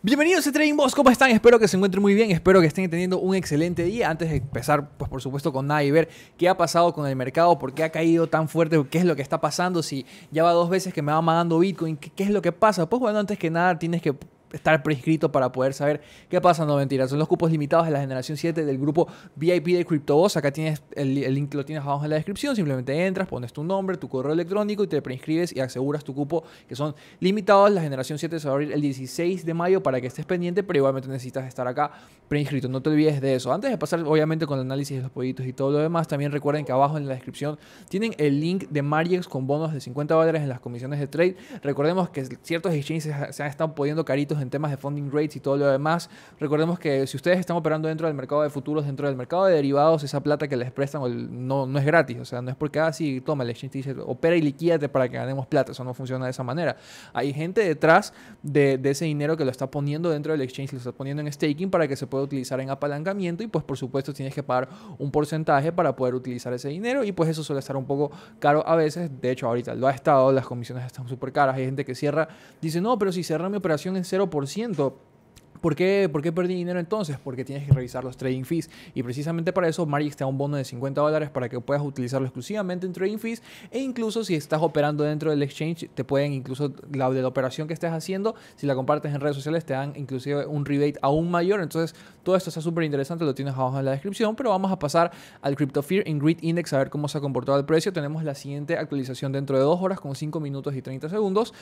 Bienvenidos a Trading Boss, ¿cómo están? Espero que se encuentren muy bien, espero que estén teniendo un excelente día. Antes de empezar, pues por supuesto con nada y ver qué ha pasado con el mercado, por qué ha caído tan fuerte, qué es lo que está pasando, si ya va dos veces que me va mandando Bitcoin, qué, qué es lo que pasa. Pues bueno, antes que nada tienes que estar prescrito para poder saber qué pasa. No, mentiras Son los cupos limitados de la generación 7 del grupo VIP de CryptoBoss. Acá tienes el, link link, lo tienes abajo en la descripción. Simplemente entras, pones tu nombre, tu correo electrónico y te preinscribes y aseguras tu cupo, que son limitados. La generación 7 se va a abrir el 16 de mayo para que estés pendiente, pero igualmente necesitas estar acá preinscrito. No te olvides de eso. Antes de pasar, obviamente, con el análisis de los pollitos y todo lo demás, también recuerden que abajo en la descripción tienen el link de Margex con bonos de 50 dólares en las comisiones de trade. Recordemos que ciertos exchanges se han estado poniendo caritos en temas de funding rates y todo lo demás. Recordemos que si ustedes están operando dentro del mercado de futuros, dentro del mercado de derivados, esa plata que les prestan no, no es gratis. O sea, no es porque así, ah, toma, el exchange dice, opera y liquídate para que ganemos plata. Eso no funciona de esa manera. Hay gente detrás de, ese dinero que lo está poniendo dentro del exchange, lo está poniendo en staking para que se pueda utilizar en apalancamiento y pues por supuesto tienes que pagar un porcentaje para poder utilizar ese dinero y pues eso suele estar un poco caro a veces. De hecho, ahorita lo ha estado, las comisiones están súper caras. Hay gente que cierra, dice, no, pero si cierra mi operación en cero ¿Por qué, ¿Por qué perdí dinero entonces? Porque tienes que revisar los trading fees. Y precisamente para eso Margix te da un bono de 50 dólares para que puedas utilizarlo exclusivamente en trading fees. E incluso si estás operando dentro del exchange, te pueden incluso la de la operación que estés haciendo, si la compartes en redes sociales, te dan inclusive un rebate aún mayor. Entonces todo esto está súper interesante, lo tienes abajo en la descripción. Pero vamos a pasar al Crypto Fear en Grid Index a ver cómo se ha comportado el precio. Tenemos la siguiente actualización dentro de 2 horas con 5 minutos y 30 segundos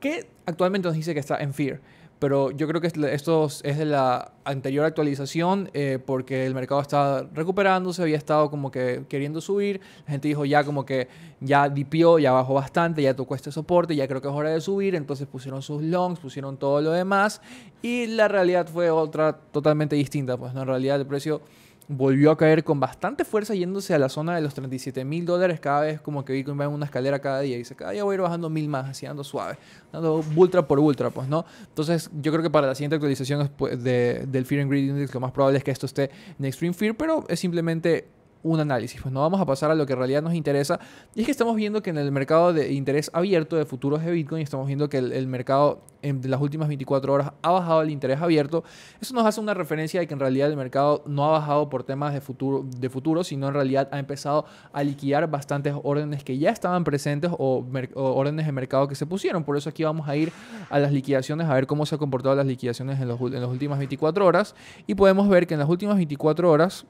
que actualmente nos dice que está en Fear. Pero yo creo que esto es de la anterior actualización eh, porque el mercado estaba recuperándose, había estado como que queriendo subir. La gente dijo ya como que ya dipió, ya bajó bastante, ya tocó este soporte, ya creo que es hora de subir. Entonces pusieron sus longs, pusieron todo lo demás. Y la realidad fue otra totalmente distinta. Pues en realidad el precio volvió a caer con bastante fuerza yéndose a la zona de los 37 mil dólares cada vez como que Bitcoin va en una escalera cada día y dice cada ah, día voy a ir bajando mil más así ando suave dando ultra por ultra pues no entonces yo creo que para la siguiente actualización pues, de, del Fear and Greed Index lo más probable es que esto esté en Extreme Fear pero es simplemente un análisis, pues no vamos a pasar a lo que en realidad nos interesa. Y es que estamos viendo que en el mercado de interés abierto de futuros de Bitcoin, estamos viendo que el, mercado en las últimas 24 horas ha bajado el interés abierto. Eso nos hace una referencia de que en realidad el mercado no ha bajado por temas de futuro, de sino en realidad ha empezado a liquidar bastantes órdenes que ya estaban presentes o, órdenes de mercado que se pusieron. Por eso aquí vamos a ir a las liquidaciones, a ver cómo se han comportado las liquidaciones en, los, en las últimas 24 horas. Y podemos ver que en las últimas 24 horas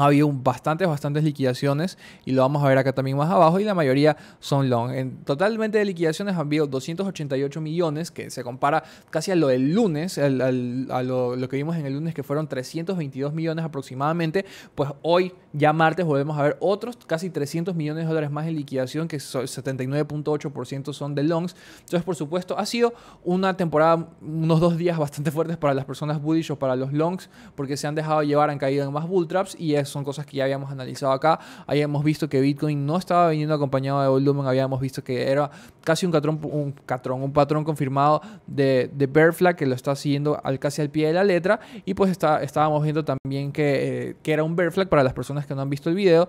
ha habido bastantes, bastantes liquidaciones y lo vamos a ver acá también más abajo y la mayoría son long. En totalmente de liquidaciones han habido 288 millones que se compara casi a lo del lunes, a lo, lo, que vimos en el lunes que fueron 322 millones aproximadamente, pues hoy ya martes volvemos a ver otros casi 300 millones de dólares más en liquidación que 79.8% son de longs. Entonces por supuesto ha sido una temporada, unos dos días bastante fuertes para las personas bullish o para los longs porque se han dejado llevar, han caído en más bull traps y es son cosas que ya habíamos analizado acá. Habíamos visto que Bitcoin no estaba viniendo acompañado de volumen, habíamos visto que era casi un catrón, un, un patrón confirmado de, de Bear Flag que lo está siguiendo al, casi al pie de la letra. Y pues está, estábamos viendo también que, eh, que era un Bear Flag para las personas que no han visto el video.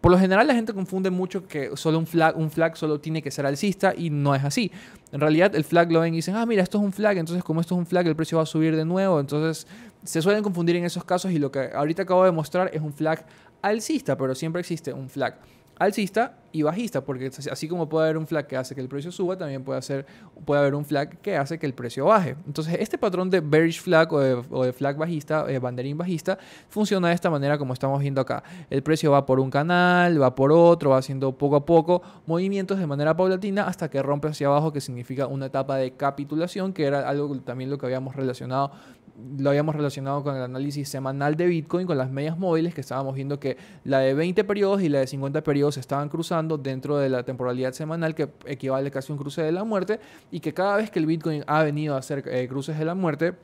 Por lo general la gente confunde mucho que solo un flag, un flag solo tiene que ser alcista y no es así. En realidad el flag lo ven y dicen, ah, mira, esto es un flag, entonces como esto es un flag el precio va a subir de nuevo, entonces se suelen confundir en esos casos y lo que ahorita acabo de mostrar es un flag alcista, pero siempre existe un flag alcista y bajista, porque así como puede haber un flag que hace que el precio suba, también puede, haber un flag que hace que el precio baje. Entonces, este patrón de bearish flag o de, flag bajista, eh, banderín bajista, funciona de esta manera como estamos viendo acá. El precio va por un canal, va por otro, va haciendo poco a poco movimientos de manera paulatina hasta que rompe hacia abajo, que significa una etapa de capitulación, que era algo también lo que habíamos relacionado lo habíamos relacionado con el análisis semanal de Bitcoin, con las medias móviles, que estábamos viendo que la de 20 periodos y la de 50 periodos se estaban cruzando dentro de la temporalidad semanal, que equivale casi a un cruce de la muerte, y que cada vez que el Bitcoin ha venido a hacer eh, cruces de la muerte,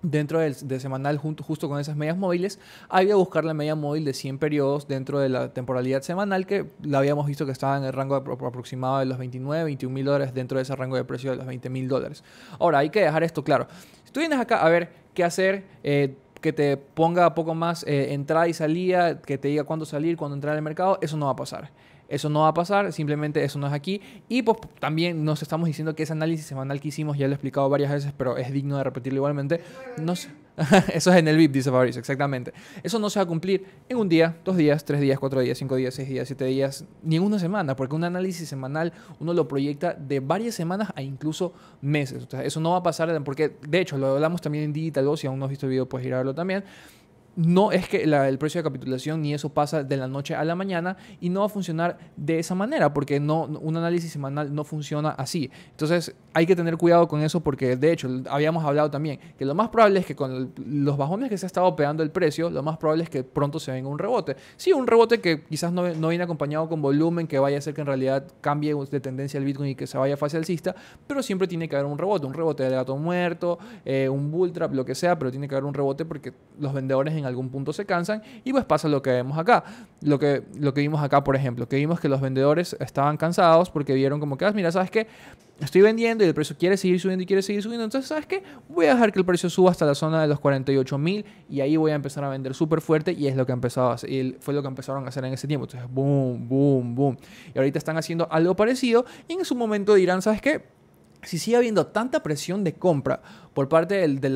dentro de semanal junto, justo con esas medias móviles, había que buscar la media móvil de 100 periodos dentro de la temporalidad semanal que la habíamos visto que estaba en el rango aproximado de los 29, 21 mil dólares dentro de ese rango de precio de los 20 mil dólares. Ahora, hay que dejar esto claro. Si tú vienes acá, a ver, hacer, eh, que te ponga poco más eh, entrada y salida, que te diga cuándo salir, cuándo entrar al mercado, eso no va a pasar. Eso no va a pasar, simplemente eso no es aquí. Y pues también nos estamos diciendo que ese análisis semanal que hicimos, ya lo he explicado varias veces, pero es digno de repetirlo igualmente. Eso es en el VIP, dice Fabricio, exactamente. Eso no se va a cumplir en un día, dos días, tres días, cuatro días, cinco días, seis días, siete días, ni en una semana, porque un análisis semanal uno lo proyecta de varias semanas a incluso meses. eso no va a pasar, porque de hecho lo hablamos también en Digital Go, si aún no has visto el video puedes ir a verlo también no es que el precio de capitulación ni eso pasa de la noche a la mañana y no va a funcionar de esa manera porque no, un análisis semanal no funciona así. Entonces hay que tener cuidado con eso porque de hecho habíamos hablado también que lo más probable es que con los bajones que se ha estado pegando el precio, lo más probable es que pronto se venga un rebote. Sí, un rebote que quizás no, viene acompañado con volumen, que vaya a ser que en realidad cambie de tendencia el Bitcoin y que se vaya fase alcista, pero siempre tiene que haber un rebote, un rebote de gato muerto, eh, un bull trap, lo que sea, pero tiene que haber un rebote porque los vendedores en algún punto se cansan y pues pasa lo que vemos acá. Lo que, lo que vimos acá, por ejemplo, que vimos que los vendedores estaban cansados porque vieron como que, ah, mira, ¿sabes qué? Estoy vendiendo y el precio quiere seguir subiendo y quiere seguir subiendo. Entonces, ¿sabes qué? Voy a dejar que el precio suba hasta la zona de los 48 mil y ahí voy a empezar a vender súper fuerte y es lo que empezaba fue lo que empezaron a hacer en ese tiempo. Entonces, boom, boom, boom. Y ahorita están haciendo algo parecido y en su momento dirán, ¿sabes qué? si sigue habiendo tanta presión de compra por parte de,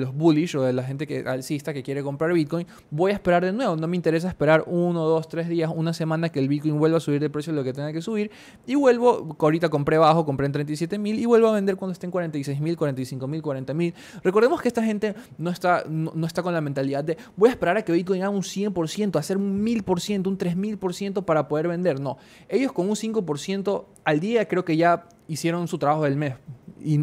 los, bullish o de la gente que, alcista que quiere comprar Bitcoin, voy a esperar de nuevo. No me interesa esperar uno, dos, tres días, una semana que el Bitcoin vuelva a subir de precio lo que tenga que subir. Y vuelvo, ahorita compré bajo, compré en 37 mil y vuelvo a vender cuando esté en 46 mil, 45 mil, mil. Recordemos que esta gente no está, no, está con la mentalidad de voy a esperar a que Bitcoin haga un 100%, hacer un 1000%, un 3000% para poder vender. No, ellos con un 5% al día creo que ya hicieron su trabajo del mes.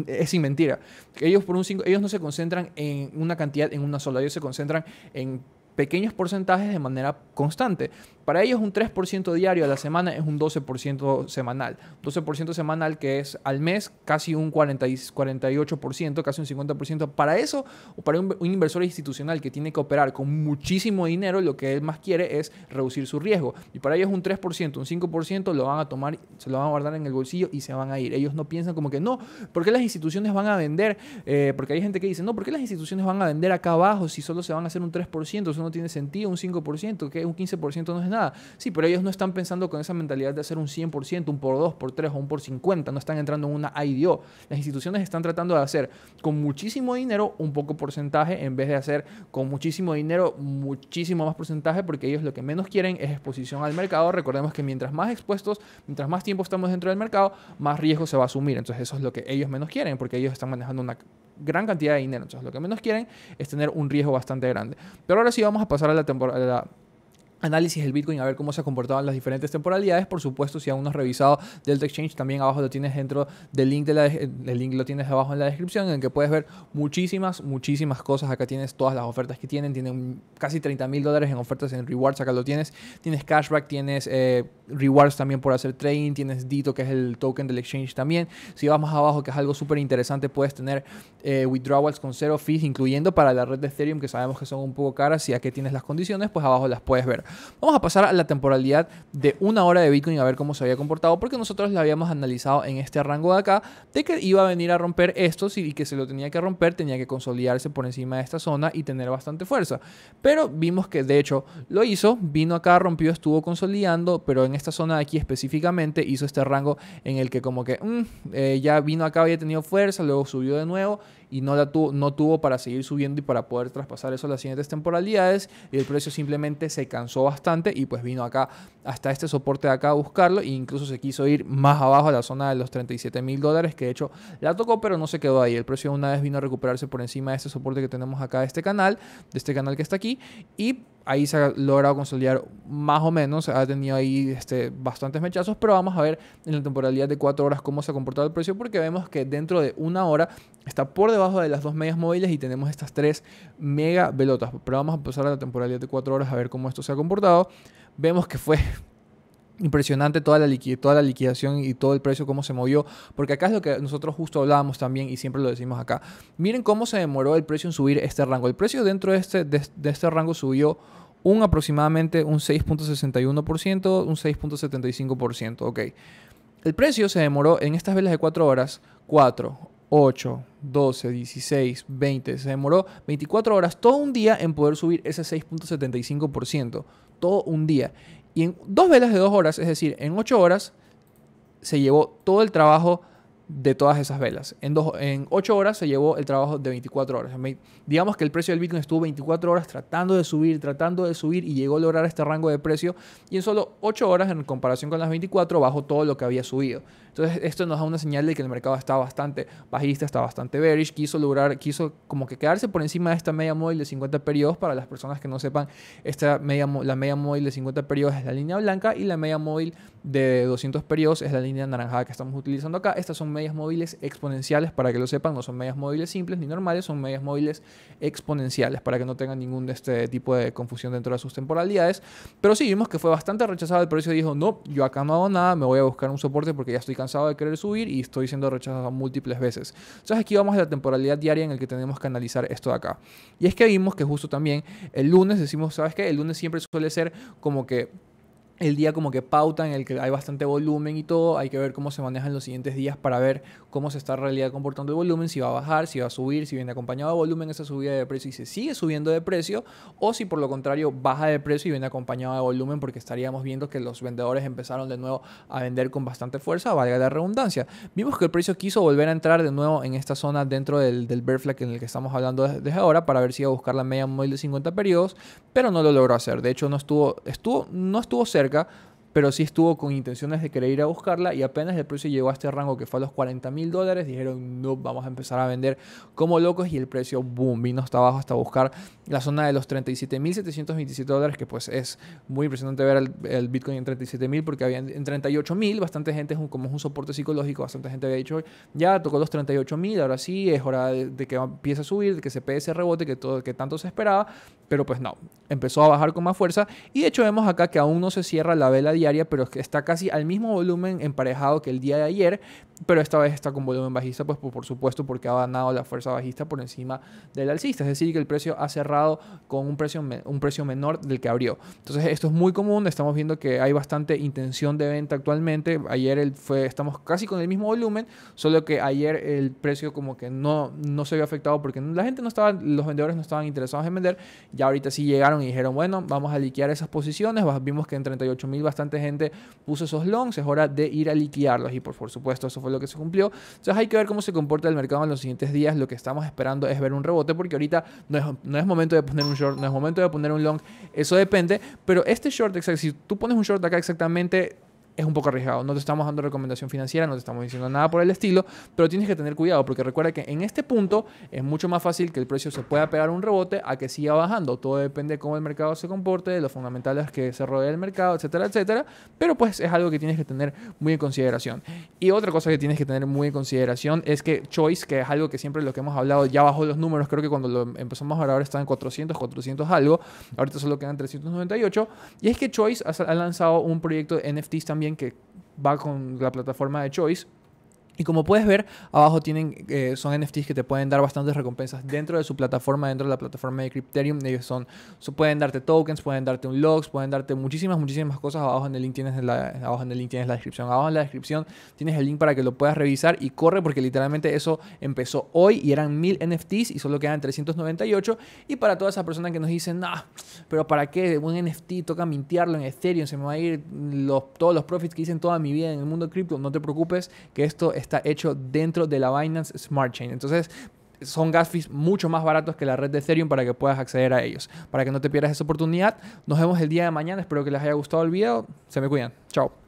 es sin mentira. Ellos, por un ellos no se concentran en una cantidad en una sola, ellos se concentran en pequeños porcentajes de manera constante. Para ellos un 3% diario a la semana es un 12% semanal. 12% semanal que es al mes casi un 48%, casi un 50%. Para eso, o para un, inversor institucional que tiene que operar con muchísimo dinero, lo que él más quiere es reducir su riesgo. Y para ellos un 3%, un 5% lo van a tomar, se lo van a guardar en el bolsillo y se van a ir. Ellos no piensan como que no, porque las instituciones van a vender? Eh, porque hay gente que dice, no, porque las instituciones van a vender acá abajo si solo se van a hacer un 3%? Eso no tiene sentido, un 5%, que un 15% no es nada. Sí, pero ellos no están pensando con esa mentalidad de hacer un 100%, un por 2, por 3 o un por 50. No están entrando en una IDO. Las instituciones están tratando de hacer con muchísimo dinero un poco porcentaje en vez de hacer con muchísimo dinero muchísimo más porcentaje porque ellos lo que menos quieren es exposición al mercado. Recordemos que mientras más expuestos, mientras más tiempo estamos dentro del mercado, más riesgo se va a asumir. Entonces eso es lo que ellos menos quieren porque ellos están manejando una gran cantidad de dinero. Entonces lo que menos quieren es tener un riesgo bastante grande. Pero ahora sí vamos a pasar a la temporada análisis del Bitcoin, a ver cómo se ha comportado en las diferentes temporalidades. Por supuesto, si aún no has revisado Delta Exchange, también abajo lo tienes dentro del link, de la, el link lo tienes abajo en la descripción, en el que puedes ver muchísimas, muchísimas cosas. Acá tienes todas las ofertas que tienen, tienen casi 30 mil dólares en ofertas en rewards, acá lo tienes. Tienes cashback, tienes eh, rewards también por hacer trading, tienes Dito, que es el token del exchange también. Si vas más abajo, que es algo súper interesante, puedes tener eh, withdrawals con cero fees, incluyendo para la red de Ethereum, que sabemos que son un poco caras, y aquí tienes las condiciones, pues abajo las puedes ver. Vamos a pasar a la temporalidad de una hora de Bitcoin a ver cómo se había comportado, porque nosotros la habíamos analizado en este rango de acá, de que iba a venir a romper Esto, y que se lo tenía que romper, tenía que consolidarse por encima de esta zona y tener bastante fuerza. Pero vimos que de hecho lo hizo, vino acá, rompió, estuvo consolidando, pero en esta zona de aquí específicamente hizo este rango en el que como que mm, eh, ya vino acá, había tenido fuerza, luego subió de nuevo y no, la tuvo, no tuvo para seguir subiendo y para poder traspasar eso a las siguientes temporalidades y el precio simplemente se cansó bastante y pues vino acá hasta este soporte de acá a buscarlo e incluso se quiso ir más abajo a la zona de los 37 mil dólares que de hecho la tocó pero no se quedó ahí el precio una vez vino a recuperarse por encima de este soporte que tenemos acá de este canal de este canal que está aquí y ahí se ha logrado consolidar más o menos, ha tenido ahí este, bastantes mechazos, pero vamos a ver en la temporalidad de 4 horas cómo se ha comportado el precio, porque vemos que dentro de una hora está por debajo de las dos medias móviles y tenemos estas tres mega velotas. Pero vamos a pasar a la temporalidad de 4 horas a ver cómo esto se ha comportado. Vemos que fue Impresionante toda la, toda la liquidación y todo el precio, cómo se movió, porque acá es lo que nosotros justo hablábamos también y siempre lo decimos acá. Miren cómo se demoró el precio en subir este rango. El precio dentro de este, de, este rango subió un aproximadamente un 6.61%, un 6.75%, ok. El precio se demoró en estas velas de 4 horas 4, 8, 12, 16, 20, se demoró 24 horas todo un día en poder subir ese 6.75%, todo un día. Y en dos velas de dos horas, es decir, en ocho horas, se llevó todo el trabajo de todas esas velas. En, dos, en 8 horas se llevó el trabajo de 24 horas. Digamos que el precio del Bitcoin estuvo 24 horas tratando de subir, tratando de subir y llegó a lograr este rango de precio y en solo 8 horas en comparación con las 24 bajó todo lo que había subido. Entonces esto nos da una señal de que el mercado está bastante bajista, está bastante bearish, quiso lograr, quiso como que quedarse por encima de esta media móvil de 50 periodos. Para las personas que no sepan, esta media, la media móvil de 50 periodos es la línea blanca y la media móvil de 200 periodos es la línea naranja que estamos utilizando acá. Estas son medias móviles exponenciales, para que lo sepan, no son medias móviles simples ni normales, son medias móviles exponenciales, para que no tengan ningún de este tipo de confusión dentro de sus temporalidades. Pero sí, vimos que fue bastante rechazado, el precio dijo, no, yo acá no hago nada, me voy a buscar un soporte porque ya estoy cansado de querer subir y estoy siendo rechazado múltiples veces. Entonces aquí vamos a la temporalidad diaria en el que tenemos que analizar esto de acá. Y es que vimos que justo también el lunes decimos, ¿sabes qué? El lunes siempre suele ser como que el día como que pauta en el que hay bastante volumen y todo, hay que ver cómo se manejan los siguientes días para ver cómo se está en realidad comportando el volumen, si va a bajar, si va a subir, si viene acompañado de volumen esa subida de precio y se sigue subiendo de precio, o si por lo contrario baja de precio y viene acompañado de volumen porque estaríamos viendo que los vendedores empezaron de nuevo a vender con bastante fuerza, valga la redundancia. Vimos que el precio quiso volver a entrar de nuevo en esta zona dentro del, del bear flag en el que estamos hablando desde ahora para ver si iba a buscar la media móvil de 50 periodos, pero no lo logró hacer, de hecho no estuvo, estuvo, no estuvo cerca pero sí estuvo con intenciones de querer ir a buscarla y apenas el precio llegó a este rango que fue a los 40 mil dólares, dijeron, no, vamos a empezar a vender como locos y el precio, boom, vino hasta abajo hasta buscar la zona de los 37 mil 727 dólares, que pues es muy impresionante ver el, Bitcoin en 37 mil porque había en 38 mil, bastante gente, como es un soporte psicológico, bastante gente había dicho, ya tocó los 38 mil ahora sí, es hora de, que empiece a subir, de que se pegue ese rebote que, todo, que tanto se esperaba pero pues no, empezó a bajar con más fuerza y de hecho vemos acá que aún no se cierra la vela diaria, pero que está casi al mismo volumen emparejado que el día de ayer, pero esta vez está con volumen bajista, pues por, supuesto, porque ha ganado la fuerza bajista por encima del alcista. Es decir, que el precio ha cerrado con un precio, un precio menor del que abrió. Entonces, esto es muy común. Estamos viendo que hay bastante intención de venta actualmente. Ayer el fue, estamos casi con el mismo volumen, solo que ayer el precio como que no, no se vio afectado porque la gente no estaba, los vendedores no estaban interesados en vender. Ya ahorita sí llegaron y dijeron, bueno, vamos a liquear esas posiciones. Vimos que en 38 mil bastante gente puso esos longs. Es hora de ir a liquearlos Y por, por supuesto, eso fue lo que se cumplió. Entonces hay que ver cómo se comporta el mercado en los siguientes días. Lo que estamos esperando es ver un rebote porque ahorita no es, momento de poner un short, no es momento de poner un long. Eso depende. Pero este short, si tú pones un short acá exactamente es un poco arriesgado. No te estamos dando recomendación financiera, no te estamos diciendo nada por el estilo, pero tienes que tener cuidado porque recuerda que en este punto es mucho más fácil que el precio se pueda pegar un rebote a que siga bajando. Todo depende de cómo el mercado se comporte, de los fundamentales que se rodea el mercado, etcétera, etcétera. Pero pues es algo que tienes que tener muy en consideración. Y otra cosa que tienes que tener muy en consideración es que Choice, que es algo que siempre lo que hemos hablado, ya bajó los números, creo que cuando lo empezamos a hablar ahora estaba en 400, 400 algo, ahorita solo quedan 398. Y es que Choice ha lanzado un proyecto de NFTs también que va con la plataforma de Choice y como puedes ver, abajo tienen, eh, son NFTs que te pueden dar bastantes recompensas dentro de su plataforma, dentro de la plataforma de Crypterium. Ellos son, pueden darte tokens, pueden darte un logs, pueden darte muchísimas, muchísimas cosas. Abajo en el link tienes la, abajo en el link tienes la descripción. Abajo en la descripción tienes el link para que lo puedas revisar y corre porque literalmente eso empezó hoy y eran mil NFTs y solo quedan 398. Y para todas esas personas que nos dicen, nah, pero ¿para qué? Un NFT toca mintearlo en Ethereum, se me va a ir todos los profits que hice en toda mi vida en el mundo cripto. No te preocupes que esto es está hecho dentro de la Binance Smart Chain. Entonces, son gas fees mucho más baratos que la red de Ethereum para que puedas acceder a ellos. Para que no te pierdas esa oportunidad. Nos vemos el día de mañana. Espero que les haya gustado el video. Se me cuidan. Chao.